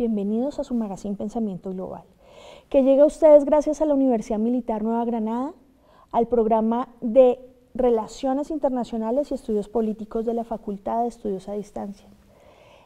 bienvenidos a su magazine Pensamiento Global, que llega a ustedes gracias a la Universidad Militar Nueva Granada, al programa de Relaciones Internacionales y Estudios Políticos de la Facultad de Estudios a Distancia.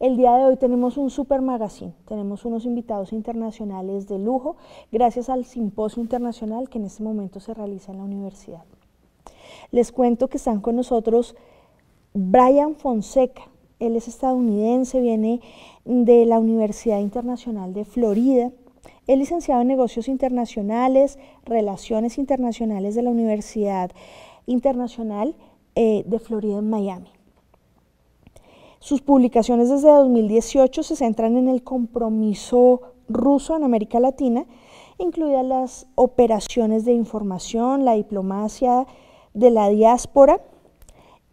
El día de hoy tenemos un super magazine, tenemos unos invitados internacionales de lujo, gracias al simposio internacional que en este momento se realiza en la universidad. Les cuento que están con nosotros Brian Fonseca, él es estadounidense, viene de la Universidad Internacional de Florida. Es licenciado en negocios internacionales, relaciones internacionales de la Universidad Internacional eh, de Florida en Miami. Sus publicaciones desde 2018 se centran en el compromiso ruso en América Latina, incluidas las operaciones de información, la diplomacia de la diáspora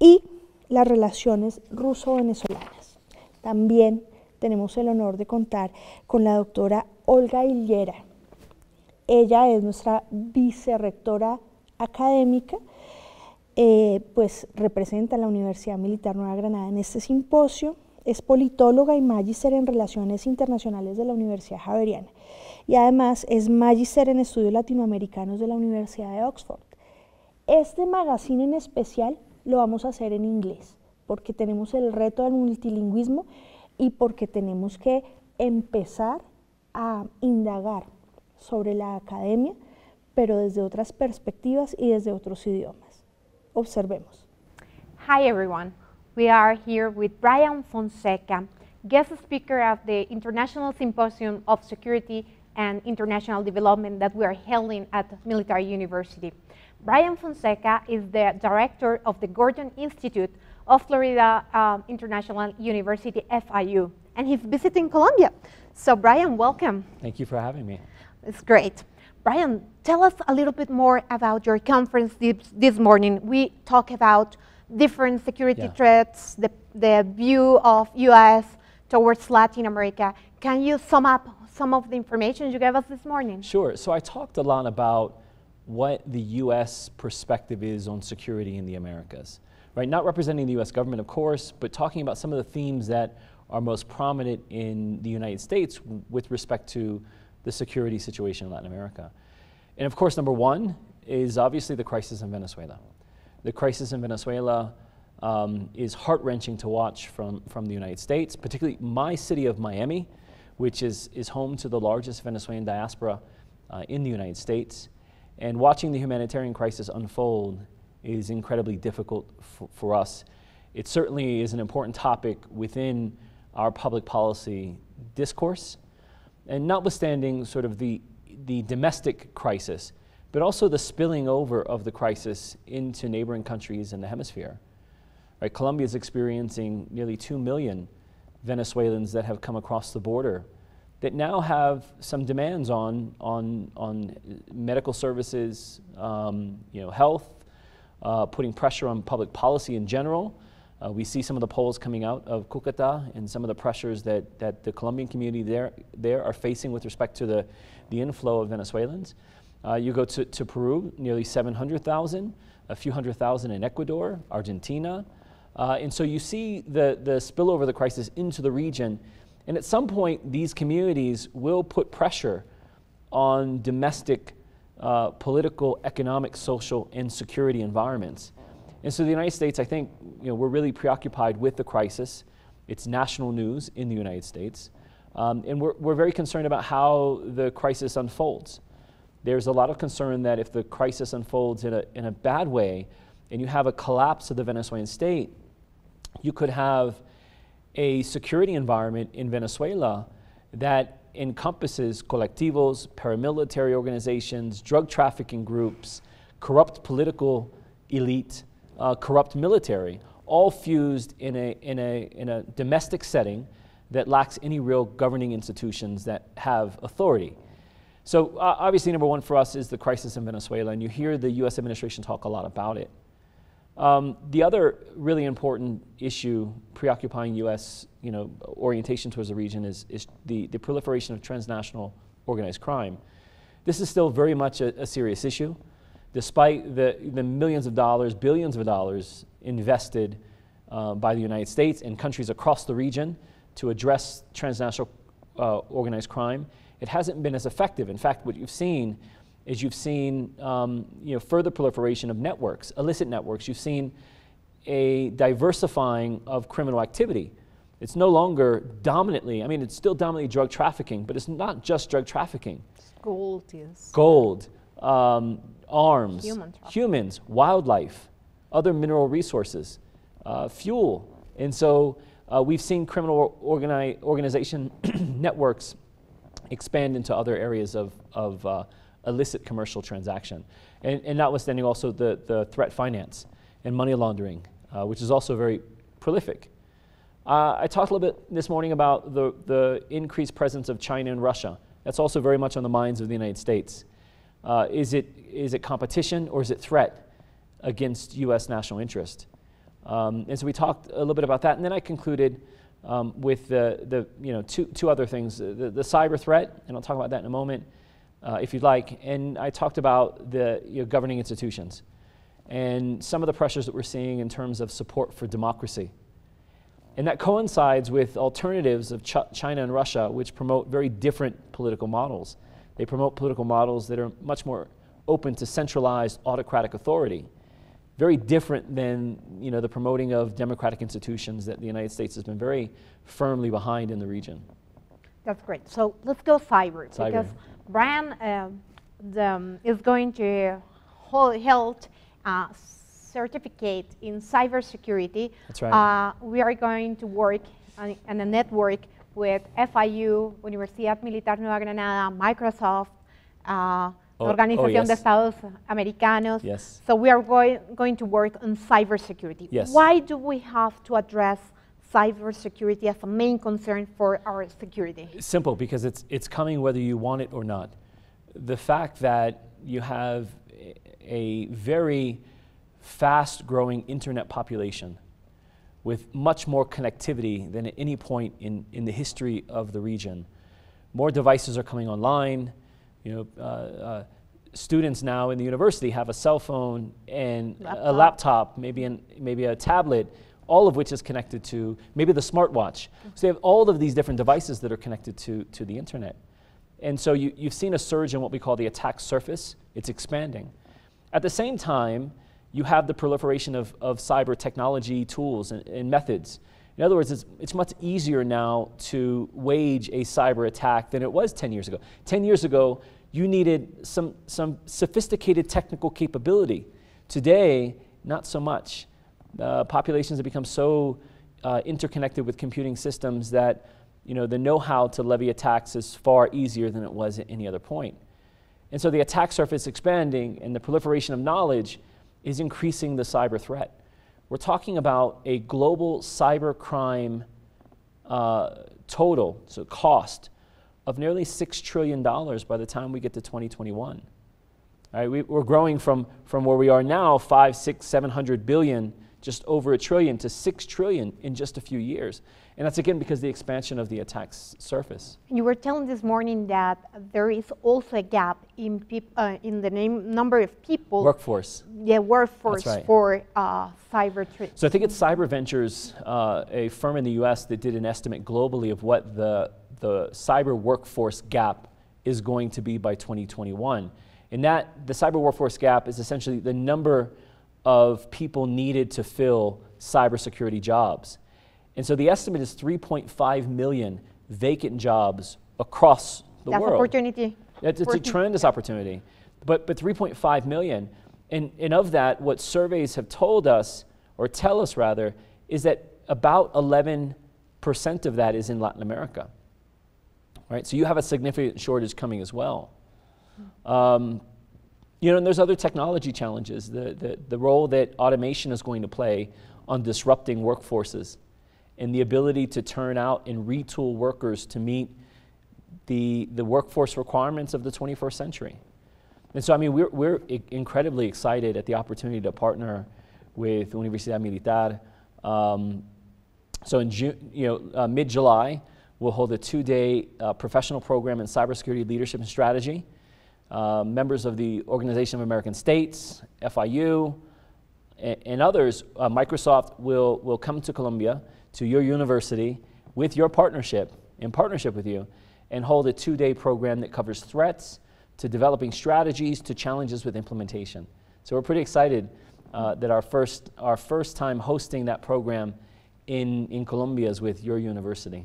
y las relaciones ruso-venezolanas. También tenemos el honor de contar con la doctora Olga Hillera. Ella es nuestra vicerrectora académica, eh, pues representa la Universidad Militar Nueva Granada en este simposio, es politóloga y magíster en Relaciones Internacionales de la Universidad Javeriana y además es magíster en Estudios Latinoamericanos de la Universidad de Oxford. Este magazine en especial lo vamos a hacer en inglés, porque tenemos el reto del multilingüismo y porque tenemos que empezar a indagar sobre la academia, pero desde otras perspectivas y desde otros idiomas. Observemos. Hi everyone, we are here with Brian Fonseca, guest speaker of the International Symposium of Security and international development that we are holding at Military University. Brian Fonseca is the director of the Gordon Institute of Florida um, International University, FIU, and he's visiting Colombia. So Brian, welcome. Thank you for having me. It's great. Brian, tell us a little bit more about your conference this, this morning. We talk about different security yeah. threats, the, the view of U.S. towards Latin America. Can you sum up some of the information you gave us this morning. Sure. So I talked a lot about what the U.S. perspective is on security in the Americas, right? Not representing the U.S. government, of course, but talking about some of the themes that are most prominent in the United States with respect to the security situation in Latin America. And of course, number one is obviously the crisis in Venezuela. The crisis in Venezuela um, is heart wrenching to watch from, from the United States, particularly my city of Miami which is, is home to the largest Venezuelan diaspora uh, in the United States. And watching the humanitarian crisis unfold is incredibly difficult for us. It certainly is an important topic within our public policy discourse. And notwithstanding sort of the, the domestic crisis, but also the spilling over of the crisis into neighboring countries in the hemisphere. Right, Colombia is experiencing nearly 2 million Venezuelans that have come across the border that now have some demands on, on, on medical services, um, you know, health, uh, putting pressure on public policy in general. Uh, we see some of the polls coming out of Cucuta and some of the pressures that, that the Colombian community there, there are facing with respect to the, the inflow of Venezuelans. Uh, you go to, to Peru, nearly 700,000, a few hundred thousand in Ecuador, Argentina, uh, and so you see the, the spillover of the crisis into the region. And at some point, these communities will put pressure on domestic uh, political, economic, social, and security environments. And so the United States, I think, you know, we're really preoccupied with the crisis. It's national news in the United States. Um, and we're, we're very concerned about how the crisis unfolds. There's a lot of concern that if the crisis unfolds in a, in a bad way, and you have a collapse of the Venezuelan state, you could have a security environment in Venezuela that encompasses colectivos, paramilitary organizations, drug trafficking groups, corrupt political elite, uh, corrupt military, all fused in a, in, a, in a domestic setting that lacks any real governing institutions that have authority. So uh, obviously number one for us is the crisis in Venezuela, and you hear the US administration talk a lot about it. Um, the other really important issue preoccupying U.S. You know, orientation towards the region is, is the, the proliferation of transnational organized crime. This is still very much a, a serious issue, despite the, the millions of dollars, billions of dollars invested uh, by the United States and countries across the region to address transnational uh, organized crime. It hasn't been as effective. In fact, what you've seen is you've seen um, you know, further proliferation of networks, illicit networks. You've seen a diversifying of criminal activity. It's no longer dominantly, I mean, it's still dominantly drug trafficking, but it's not just drug trafficking. It's gold, yes. Gold, um, arms, Human humans, wildlife, other mineral resources, uh, fuel. And so uh, we've seen criminal organi organization networks expand into other areas of, of uh, illicit commercial transaction. And, and notwithstanding also the, the threat finance and money laundering, uh, which is also very prolific. Uh, I talked a little bit this morning about the, the increased presence of China and Russia. That's also very much on the minds of the United States. Uh, is, it, is it competition or is it threat against U.S. national interest? Um, and so we talked a little bit about that, and then I concluded um, with the, the you know, two, two other things, the, the cyber threat, and I'll talk about that in a moment, uh, if you'd like. And I talked about the you know, governing institutions and some of the pressures that we're seeing in terms of support for democracy. And that coincides with alternatives of Ch China and Russia, which promote very different political models. They promote political models that are much more open to centralized autocratic authority, very different than you know, the promoting of democratic institutions that the United States has been very firmly behind in the region. That's great. So let's go Cyber. Cyber. Because brand uh, the, um, is going to hold a uh, certificate in cybersecurity. That's right. Uh, we are going to work on, on a network with FIU, Universidad Militar Nueva Granada, Microsoft, uh, oh, oh Organización oh, yes. de Estados Americanos. Yes. So we are going, going to work on cybersecurity. Yes. Why do we have to address cybersecurity as a main concern for our security? Simple, because it's, it's coming whether you want it or not. The fact that you have a very fast growing internet population with much more connectivity than at any point in, in the history of the region. More devices are coming online. You know, uh, uh, students now in the university have a cell phone and laptop. a laptop, maybe, an, maybe a tablet all of which is connected to maybe the smartwatch. So you have all of these different devices that are connected to, to the internet. And so you, you've seen a surge in what we call the attack surface, it's expanding. At the same time, you have the proliferation of, of cyber technology tools and, and methods. In other words, it's, it's, much easier now to wage a cyber attack than it was 10 years ago. 10 years ago, you needed some, some sophisticated technical capability. Today, not so much uh, populations have become so uh, interconnected with computing systems that you know, the know-how to levy a tax is far easier than it was at any other point. And so the attack surface expanding and the proliferation of knowledge is increasing the cyber threat. We're talking about a global cyber crime uh, total, so cost, of nearly $6 trillion by the time we get to 2021. All right, we, are growing from, from where we are now, five, six, seven hundred billion just over a trillion to six trillion in just a few years. And that's again because the expansion of the attack surface. You were telling this morning that there is also a gap in, uh, in the number of people. Workforce. Yeah, workforce right. for uh, cyber. so I think it's Cyber Ventures, uh, a firm in the US that did an estimate globally of what the, the cyber workforce gap is going to be by 2021. And that, the cyber workforce gap is essentially the number of people needed to fill cybersecurity jobs. And so the estimate is 3.5 million vacant jobs across the That's world. opportunity. It's, it's a tremendous opportunity. But, but 3.5 million, and, and of that, what surveys have told us, or tell us rather, is that about 11% of that is in Latin America. Right, so you have a significant shortage coming as well. Hmm. Um, you know, and there's other technology challenges, the, the, the role that automation is going to play on disrupting workforces and the ability to turn out and retool workers to meet the, the workforce requirements of the 21st century. And so, I mean, we're, we're incredibly excited at the opportunity to partner with Universidad Militar. Um, so in June, you know, uh, mid-July, we'll hold a two-day uh, professional program in cybersecurity leadership and strategy. Uh, members of the Organization of American States, FIU, and, others, uh, Microsoft will, will come to Columbia, to your university, with your partnership, in partnership with you, and hold a two-day program that covers threats to developing strategies to challenges with implementation. So we're pretty excited uh, that our first, our first time hosting that program in, in Columbia is with your university.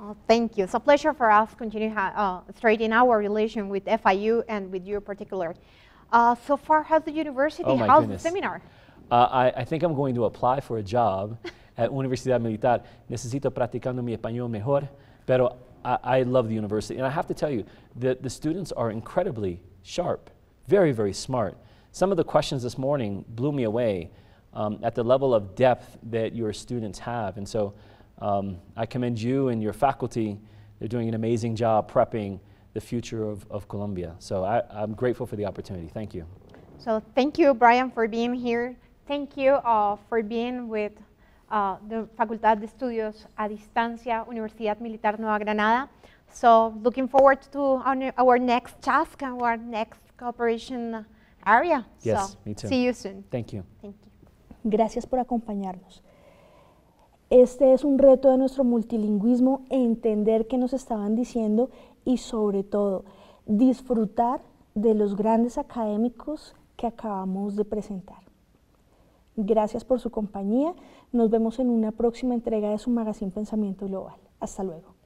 Oh, thank you. It's a pleasure for us to continue uh, straight our relation with FIU and with you particularly. Uh, so far, how's the university? Oh how's goodness. the seminar? Uh, I, I, think I'm going to apply for a job at Universidad Militar. Necesito practicando mi español mejor, pero I, I, love the university. And I have to tell you, the, the students are incredibly sharp, very, very smart. Some of the questions this morning blew me away um, at the level of depth that your students have. And so um, I commend you and your faculty. They're doing an amazing job prepping the future of, of Columbia. So I, I'm grateful for the opportunity. Thank you. So thank you, Brian, for being here. Thank you uh, for being with uh, the Facultad de Estudios a Distancia, Universidad Militar Nueva Granada. So looking forward to our, our next task, our next cooperation area. Yes, so, me too. See you soon. Thank you. Thank you. Gracias por acompañarnos. Este es un reto de nuestro multilingüismo, entender qué nos estaban diciendo y sobre todo disfrutar de los grandes académicos que acabamos de presentar. Gracias por su compañía. Nos vemos en una próxima entrega de su magazine Pensamiento Global. Hasta luego.